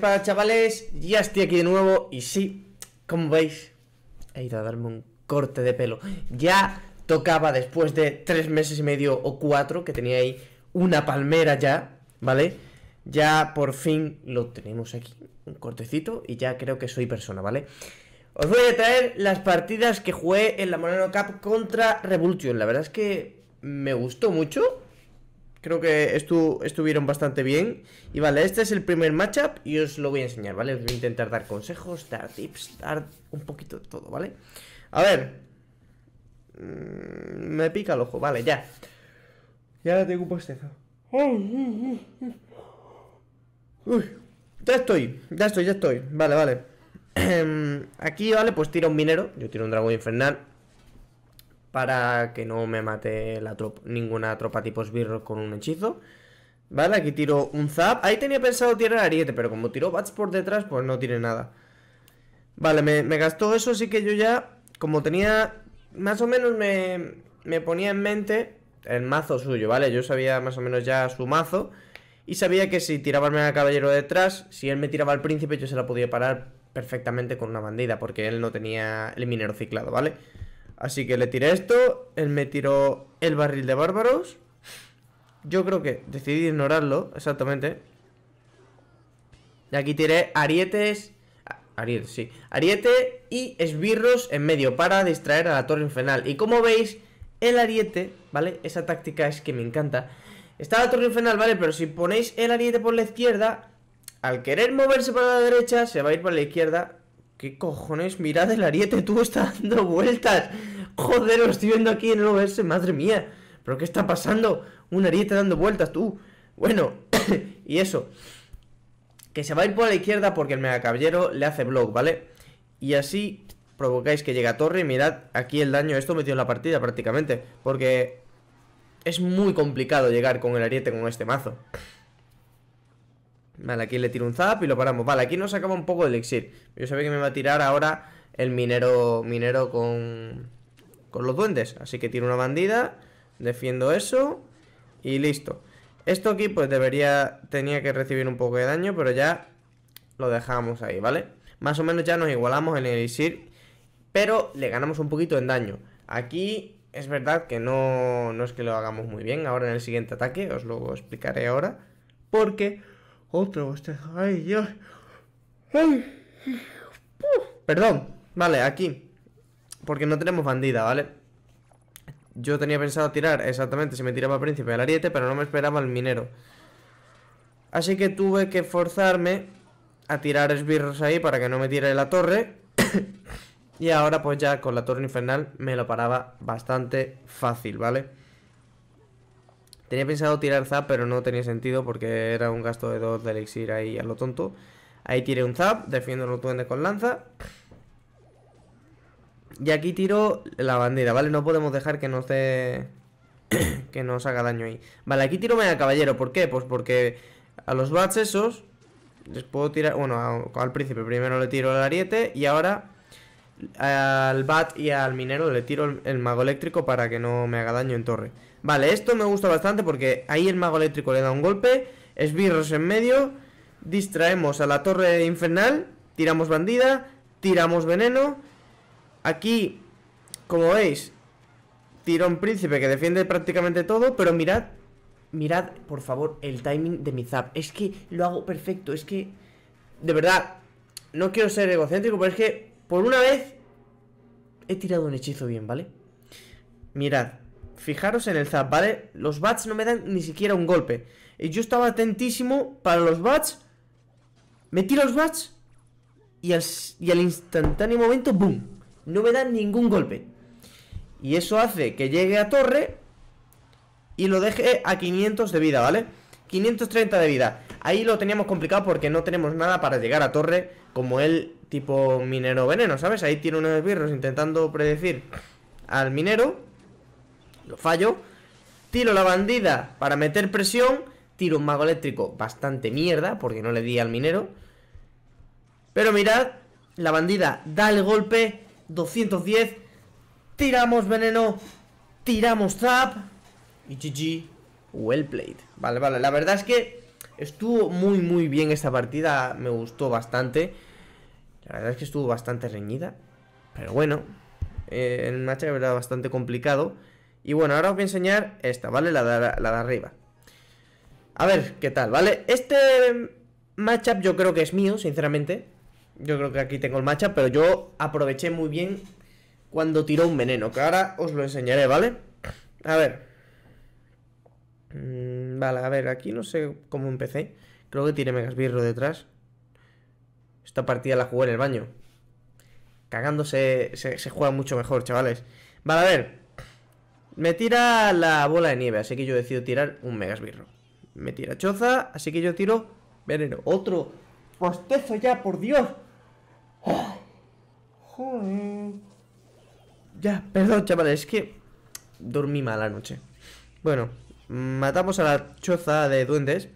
Para chavales? Ya estoy aquí de nuevo y sí, como veis, he ido a darme un corte de pelo. Ya tocaba después de tres meses y medio o cuatro que tenía ahí una palmera ya, ¿vale? Ya por fin lo tenemos aquí, un cortecito y ya creo que soy persona, ¿vale? Os voy a traer las partidas que jugué en la Moreno Cup contra Revolution. La verdad es que me gustó mucho Creo que estuvieron bastante bien. Y vale, este es el primer matchup y os lo voy a enseñar, ¿vale? Os voy a intentar dar consejos, dar tips, dar un poquito de todo, ¿vale? A ver. Mm, me pica el ojo, vale, ya. Ya le tengo un Uy, ya estoy, ya estoy, ya estoy. Vale, vale. Em, aquí, vale, pues tira un minero. Yo tiro un dragón infernal para que no me mate la ninguna tropa tipo esbirro con un hechizo. Vale, aquí tiro un zap. Ahí tenía pensado tirar ariete, pero como tiró bats por detrás, pues no tiene nada. Vale, me, gastó eso, así que yo ya, como tenía... Más o menos me, ponía en mente el mazo suyo, ¿vale? Yo sabía más o menos ya su mazo. Y sabía que si tiraba al caballero detrás, si él me tiraba al príncipe, yo se la podía parar perfectamente con una bandida, porque él no tenía el minero ciclado, ¿vale? vale Así que le tiré esto, él me tiró el barril de bárbaros. Yo creo que decidí ignorarlo, exactamente. Y aquí tiré arietes... Ariete, sí. Ariete y esbirros en medio para distraer a la torre infernal. Y como veis, el ariete, ¿vale? Esa táctica es que me encanta. Está la torre infernal, ¿vale? Pero si ponéis el ariete por la izquierda, al querer moverse por la derecha, se va a ir por la izquierda ¿Qué cojones? Mirad el ariete, tú está dando vueltas. Joder, lo estoy viendo aquí en el OBS, madre mía. ¿Pero qué está pasando? Un ariete dando vueltas, tú. Bueno, y eso. Que se va a ir por la izquierda porque el megacaballero le hace block, ¿vale? Y así provocáis que llegue a torre y mirad aquí el daño. Esto metió en la partida prácticamente. Porque es muy complicado llegar con el ariete con este mazo. Vale, aquí le tiro un zap y lo paramos. Vale, aquí nos acaba un poco el elixir. Yo sabía que me va a tirar ahora el minero minero con, con los duendes. Así que tiro una bandida, defiendo eso y listo. Esto aquí pues debería, tenía que recibir un poco de daño, pero ya lo dejamos ahí, ¿vale? Más o menos ya nos igualamos en el elixir, pero le ganamos un poquito en daño. Aquí es verdad que no, no es que lo hagamos muy bien ahora en el siguiente ataque, os lo explicaré ahora, porque otro bostezo. Ay, Dios. Ay. Perdón. Vale, aquí. Porque no tenemos bandida, ¿vale? Yo tenía pensado tirar exactamente si me tiraba al príncipe el ariete, pero no me esperaba el minero. Así que tuve que forzarme a tirar esbirros ahí para que no me tire la torre. y ahora pues ya con la torre infernal me lo paraba bastante fácil, ¿vale? vale Tenía pensado tirar Zap, pero no tenía sentido porque era un gasto de dos de elixir ahí a lo tonto. Ahí tiré un Zap, defiendo los duendes con lanza. Y aquí tiro la bandera, ¿vale? No podemos dejar que no se... que nos haga daño ahí. Vale, aquí tiro media caballero. ¿Por qué? Pues porque a los bats esos... Les puedo tirar... Bueno, al príncipe primero le tiro el ariete y ahora al Bat y al minero le tiro el, mago eléctrico para que no me haga daño en torre. Vale, esto me gusta bastante porque ahí el mago eléctrico le da un golpe. Esbirros en medio. Distraemos a la torre infernal. Tiramos bandida. Tiramos veneno. Aquí, como veis, tiro un príncipe que defiende prácticamente todo. Pero mirad, mirad, por favor, el timing de mi zap. Es que lo hago perfecto. Es que, de verdad, no quiero ser egocéntrico, pero es que por una vez he tirado un hechizo bien, ¿vale? Mirad, fijaros en el zap, ¿vale? Los bats no me dan ni siquiera un golpe. Y yo estaba atentísimo para los bats. Me tiro los bats y al, y al instantáneo momento, ¡boom! No me dan ningún golpe. Y eso hace que llegue a torre y lo deje a 500 de vida, ¿vale? 530 de vida. Ahí lo teníamos complicado porque no tenemos nada para llegar a torre como el tipo minero veneno, ¿sabes? Ahí tiene unos birros intentando predecir al minero. Lo fallo. Tiro la bandida para meter presión. Tiro un mago eléctrico bastante mierda porque no le di al minero. Pero mirad, la bandida da el golpe. 210. Tiramos veneno. Tiramos zap. Y GG. Well played. Vale, vale. La verdad es que Estuvo muy muy bien esta partida, me gustó bastante. La verdad es que estuvo bastante reñida. Pero bueno, eh, el match era bastante complicado. Y bueno, ahora os voy a enseñar esta, ¿vale? La de, la de arriba. A ver, ¿qué tal? ¿Vale? Este matchup yo creo que es mío, sinceramente. Yo creo que aquí tengo el matchup, pero yo aproveché muy bien cuando tiró un veneno, que ahora os lo enseñaré, ¿vale? A ver. Vale, a ver, aquí no sé cómo empecé. Creo que tiene Megasbirro detrás. Esta partida la jugué en el baño. Cagándose se, juega mucho mejor, chavales. Vale, a ver. Me tira la bola de nieve, así que yo decido tirar un Megasbirro. Me tira choza, así que yo tiro veneno. Otro postezo ya, por Dios. Joder. Ya, perdón, chavales, es que dormí mal noche. Bueno, Matamos a la choza de duendes.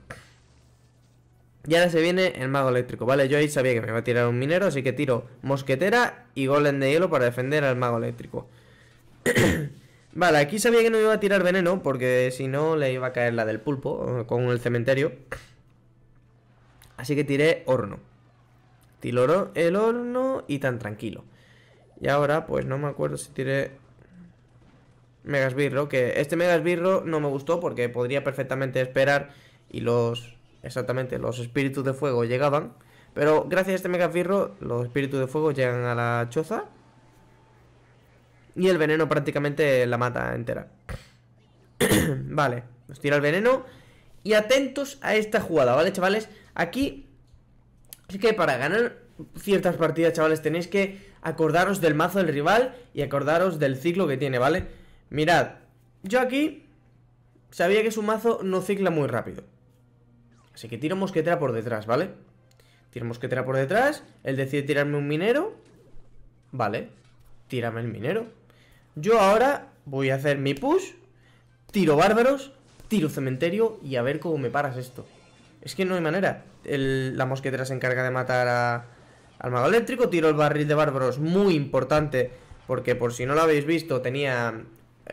Y ahora se viene el mago eléctrico, ¿vale? Yo ahí sabía que me iba a tirar un minero, así que tiro mosquetera y golem de hielo para defender al mago eléctrico. vale, aquí sabía que no iba a tirar veneno, porque si no le iba a caer la del pulpo eh, con el cementerio. Así que tiré horno. Tiro el horno y tan tranquilo. Y ahora, pues no me acuerdo si tiré Megasbirro, que este Megasbirro no me gustó porque podría perfectamente esperar y los, exactamente, los espíritus de fuego llegaban. Pero gracias a este Megasbirro, los espíritus de fuego llegan a la choza y el veneno prácticamente la mata entera. vale, nos tira el veneno y atentos a esta jugada, ¿vale, chavales? Aquí es que para ganar ciertas partidas, chavales, tenéis que acordaros del mazo del rival y acordaros del ciclo que tiene, ¿vale? Mirad, yo aquí sabía que su mazo no cicla muy rápido. Así que tiro mosquetera por detrás, ¿vale? Tiro mosquetera por detrás, él decide tirarme un minero. Vale, tírame el minero. Yo ahora voy a hacer mi push, tiro bárbaros, tiro cementerio y a ver cómo me paras esto. Es que no hay manera. la mosquetera se encarga de matar al mago eléctrico, tiro el barril de bárbaros, muy importante, porque por si no lo habéis visto, tenía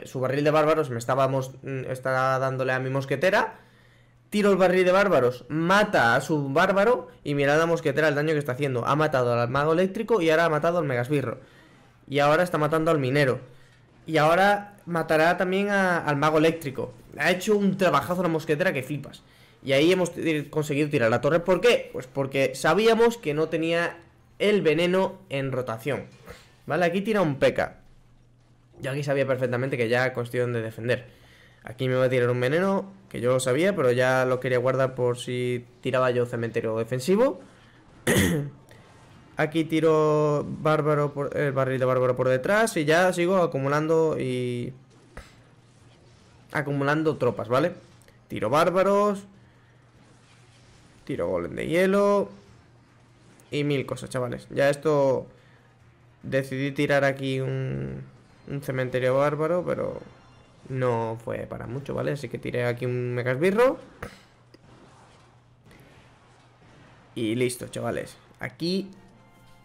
su barril de bárbaros me estábamos, mm, está dándole a mi mosquetera. Tiro el barril de bárbaros, mata a su bárbaro y mira la mosquetera el daño que está haciendo. Ha matado al mago eléctrico y ahora ha matado al megasbirro. Y ahora está matando al minero. Y ahora matará también al mago eléctrico. Ha hecho un trabajazo la mosquetera que flipas. Y ahí hemos conseguido tirar la torre. ¿Por qué? Pues porque sabíamos que no tenía el veneno en rotación. Vale, aquí tira un peca. Yo aquí sabía perfectamente que ya cuestión de defender. Aquí me va a tirar un veneno, que yo lo sabía, pero ya lo quería guardar por si tiraba yo cementerio defensivo. aquí tiro bárbaro por, el barril de bárbaro por detrás y ya sigo acumulando y... Acumulando tropas, ¿vale? Tiro bárbaros. Tiro golem de hielo. Y mil cosas, chavales. Ya esto... Decidí tirar aquí un un cementerio bárbaro, pero no fue para mucho, ¿vale? Así que tiré aquí un megasbirro. Y listo, chavales. Aquí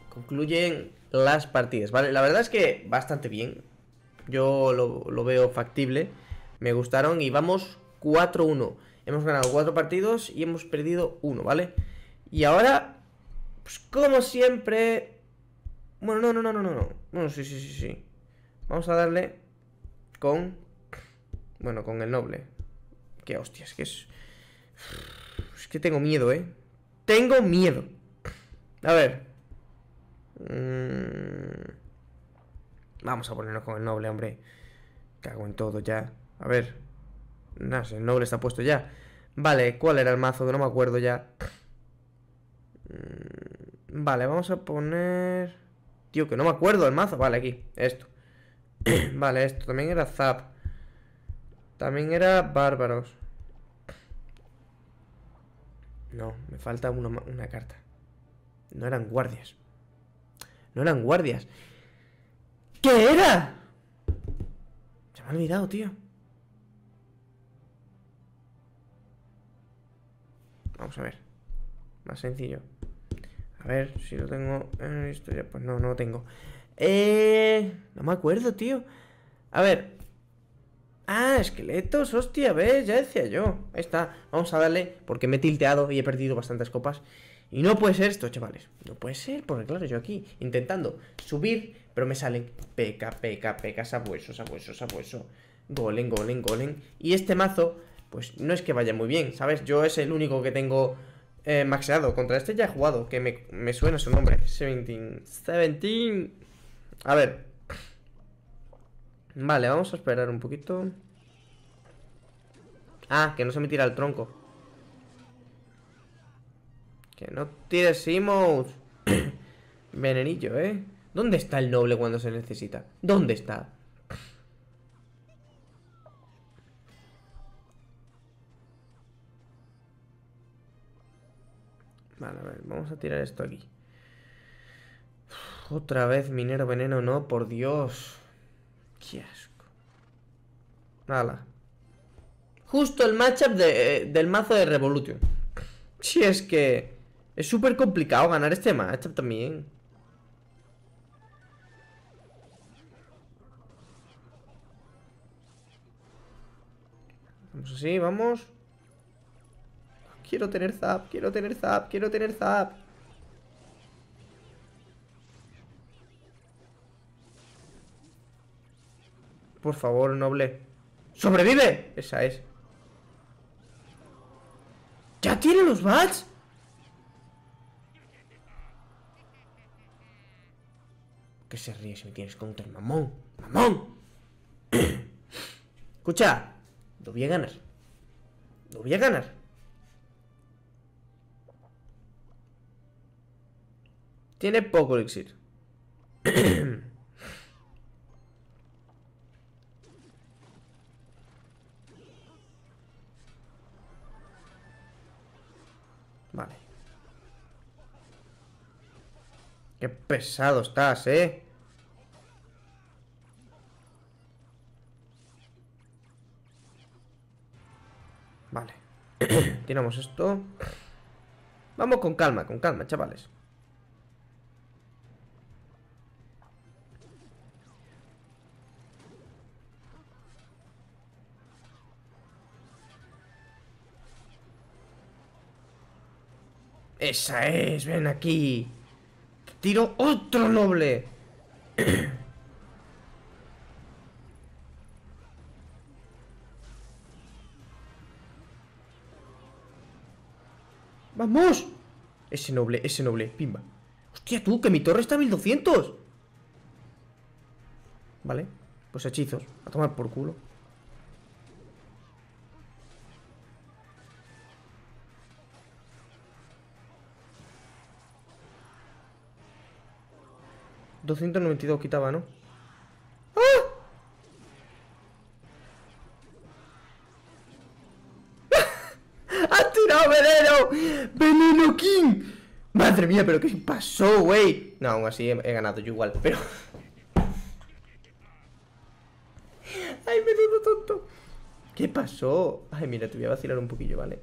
concluyen las partidas, ¿vale? La verdad es que bastante bien. Yo lo, veo factible. Me gustaron y vamos 4-1. Hemos ganado 4 partidos y hemos perdido 1, ¿vale? Y ahora, pues como siempre... Bueno, no, no, no, no, no. Bueno, sí, sí, sí, sí. Vamos a darle con... Bueno, con el noble. Qué hostias, que es... Es que tengo miedo, ¿eh? Tengo miedo. A ver. Mm, vamos a ponernos con el noble, hombre. Cago en todo ya. A ver. No sé, el noble está puesto ya. Vale, ¿cuál era el mazo? Que no me acuerdo ya. Mm, vale, vamos a poner... Tío, que no me acuerdo el mazo. Vale, aquí. Esto. vale, esto también era Zap. También era Bárbaros. No, me falta una, una carta. No eran guardias. No eran guardias. ¿Qué era? Se me ha olvidado, tío. Vamos a ver. Más sencillo. A ver si lo tengo en historia. Pues no, no lo tengo. Eh, no me acuerdo, tío. A ver. Ah, esqueletos, hostia, ves, ya decía yo. Ahí está, vamos a darle, porque me he tilteado y he perdido bastantes copas. Y no puede ser esto, chavales. No puede ser, porque claro, yo aquí intentando subir, pero me salen peca, peca, peca, sabueso, sabueso, sabueso. Golem, golem, golem. Y este mazo, pues no es que vaya muy bien, ¿sabes? Yo es el único que tengo eh, maxeado. Contra este ya he jugado, que me, me suena su nombre. Seventeen, 17. A ver. Vale, vamos a esperar un poquito. Ah, que no se me tira el tronco. Que no tire Venenillo, ¿eh? ¿Dónde está el noble cuando se necesita? ¿Dónde está? Vale, a ver, vamos a tirar esto aquí. Otra vez minero veneno, no, por Dios. Qué asco. Nada. Justo el matchup eh, del mazo de Revolution. Si es que... Es súper complicado ganar este matchup también. Vamos así, vamos. Quiero tener zap, quiero tener zap, quiero tener zap. Por favor, noble. ¡Sobrevive! Esa es. ¿Ya tiene los bats? ¿Qué se ríe si me tienes contra el mamón? ¡Mamón! Escucha, lo voy a ganar. Lo voy a ganar. Tiene poco elixir. pesado estás, ¿eh? Vale. Tiramos esto. Vamos con calma, con calma, chavales. Esa es, ven aquí. Tiro otro noble. ¡Vamos! Ese noble, ese noble, pimba. Hostia, tú, que mi torre está a 1200. Vale, pues hechizos. A tomar por culo. 292 quitaba, ¿no? ¡Ah! ¡Has tirado veneno! ¡Veneno King! Madre mía, pero ¿qué pasó, güey? No, aún así he, ganado yo igual, pero... ¡Ay, veneno tonto! ¿Qué pasó? Ay, mira, te voy a vacilar un poquillo, ¿vale?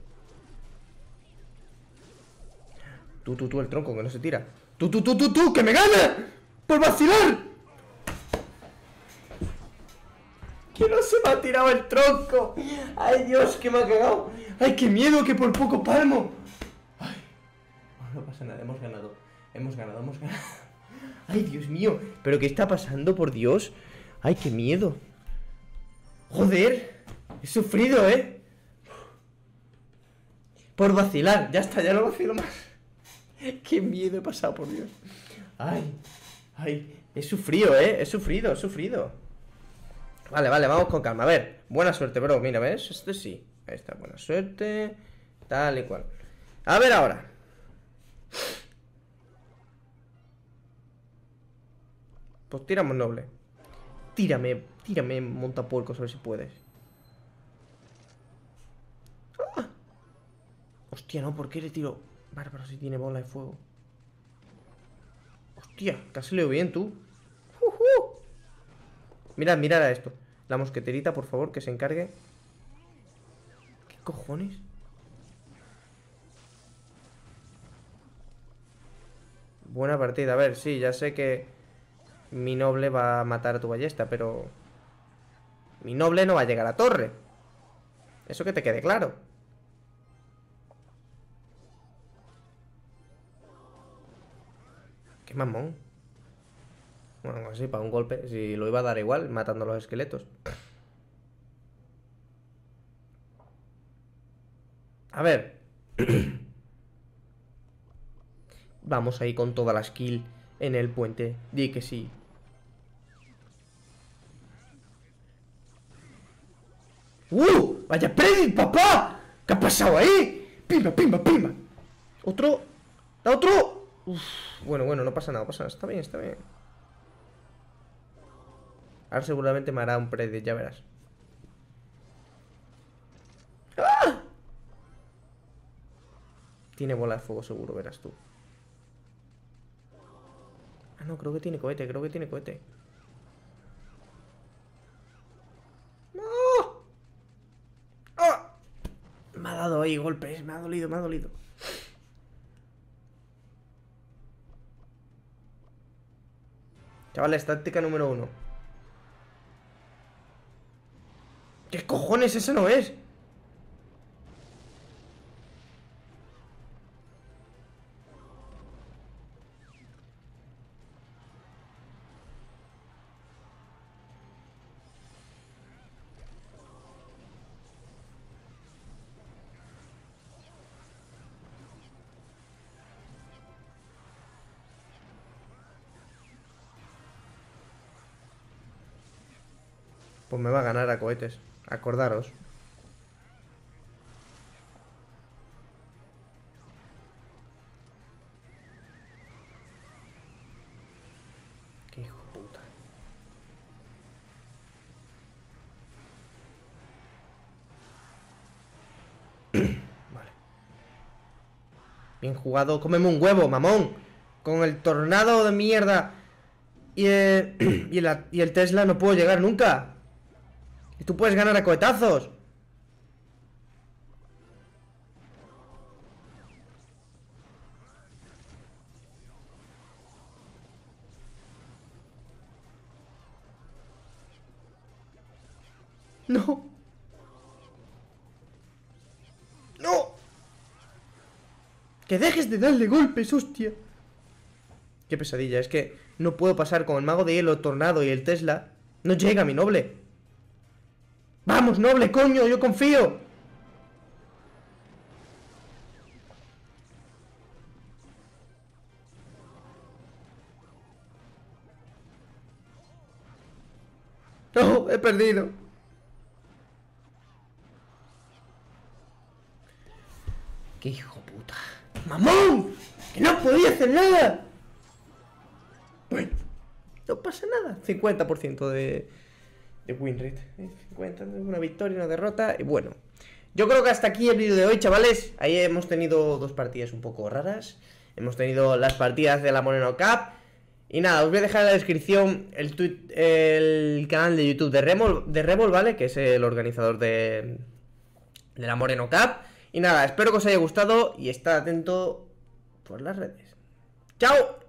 Tú, tú, tú, el tronco, que no se tira ¡Tú, tú, tú, tú, tú! ¡Que me gana! ¡Por vacilar! ¡Que no se me ha tirado el tronco! ¡Ay, Dios, que me ha cagado! ¡Ay, qué miedo, que por poco palmo! ¡Ay! No pasa nada, hemos ganado. Hemos ganado, hemos ganado. ¡Ay, Dios mío! ¿Pero qué está pasando, por Dios? ¡Ay, qué miedo! ¡Joder! He sufrido, ¿eh? Por vacilar. Ya está, ya no vacilo más. ¡Qué miedo he pasado, por Dios! ¡Ay! Ay, he sufrido, ¿eh? He sufrido, he sufrido. Vale, vale, vamos con calma. A ver, buena suerte, bro. Mira, ¿ves? Este sí. Ahí está, buena suerte. Tal y cual. A ver ahora. Pues tiramos noble. Tírame, tírame, montapuerco, a ver si puedes. ¡Ah! Hostia, no, ¿por qué le tiro? Bárbaro si tiene bola de fuego. Hostia, casi leo bien tú. Uh mira Mirad, mirad a esto. La mosqueterita, por favor, que se encargue. ¿Qué cojones? Buena partida. A ver, sí, ya sé que mi noble va a matar a tu ballesta, pero... Mi noble no va a llegar a torre. Eso que te quede claro. mamón. Bueno, así, para un golpe. Si lo iba a dar igual, matando a los esqueletos. A ver. Vamos ahí con toda la skill en el puente. Di que sí. ¡Uh! ¡Vaya Predit, papá! ¿Qué ha pasado ahí? ¡Pimba, pimba, pimba! ¡Otro! ¡Otro! bueno, bueno, no pasa nada, pasa Está bien, está bien. Ahora seguramente me hará un prede, ya verás. ¡Ah! Tiene bola de fuego seguro, verás tú. Ah, no, creo que tiene cohete, creo que tiene cohete. ¡No! ¡Ah! Me ha dado ahí golpes, me ha dolido, me ha dolido. Chavales, táctica número uno. ¿Qué cojones? Eso no es. Pues me va a ganar a cohetes. Acordaros. Qué vale. Bien jugado. Cómeme un huevo, mamón. Con el tornado de mierda. Y, eh, y el Tesla no puedo llegar nunca. Y tú puedes ganar a cohetazos. No. No. Que dejes de darle golpes, hostia. Qué pesadilla, es que no puedo pasar con el mago de hielo, tornado y el Tesla. No llega mi noble. Vamos, noble, coño, yo confío. No, oh, he perdido. ¡Qué hijo puta! ¡Mamón! ¡Que no podía hacer nada! Bueno, no pasa nada. 50% de de winrate. Eh, una victoria, una derrota. Y bueno, yo creo que hasta aquí el vídeo de hoy, chavales. Ahí hemos tenido dos partidas un poco raras. Hemos tenido las partidas de la Moreno Cup. Y nada, os voy a dejar en la descripción el, el canal de YouTube de Remol, de Remol, ¿vale? Que es el organizador de, de la Moreno Cup. Y nada, espero que os haya gustado y estad atento por las redes. ¡Chao!